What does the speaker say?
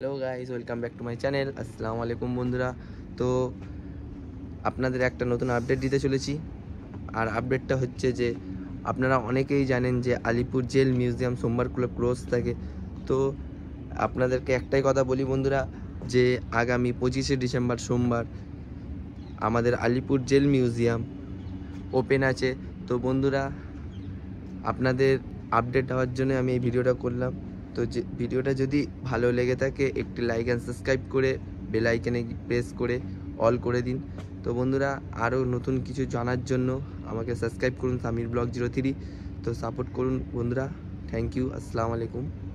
hello guys welcome back to my channel আসসালামু আলাইকুম বন্ধুরা তো আপনাদের একটা নতুন আপডেট দিতে চলেছি আর আপডেটটা হচ্ছে যে আপনারা অনেকেই জানেন যে আলিপুর জেল মিউজিয়াম সোমবার ক্লাব ক্লোজ থাকে তো আপনাদেরকে একটাই কথা বলি বন্ধুরা যে আগামী পঁচিশে ডিসেম্বর সোমবার আমাদের আলিপুর জেল মিউজিয়াম ওপেন আছে তো বন্ধুরা আপনাদের আপডেট হওয়ার জন্য আমি এই ভিডিওটা করলাম তো যে ভিডিওটা যদি ভালো লেগে থাকে একটি লাইক অ্যান্ড সাবস্ক্রাইব করে বেল আইকনে প্রেস করে অল করে দিন তো বন্ধুরা আরও নতুন কিছু জানার জন্য আমাকে সাবস্ক্রাইব করুন সামির ব্লগ জিরো থ্রি তো সাপোর্ট করুন বন্ধুরা থ্যাংক ইউ আসসালামু আলাইকুম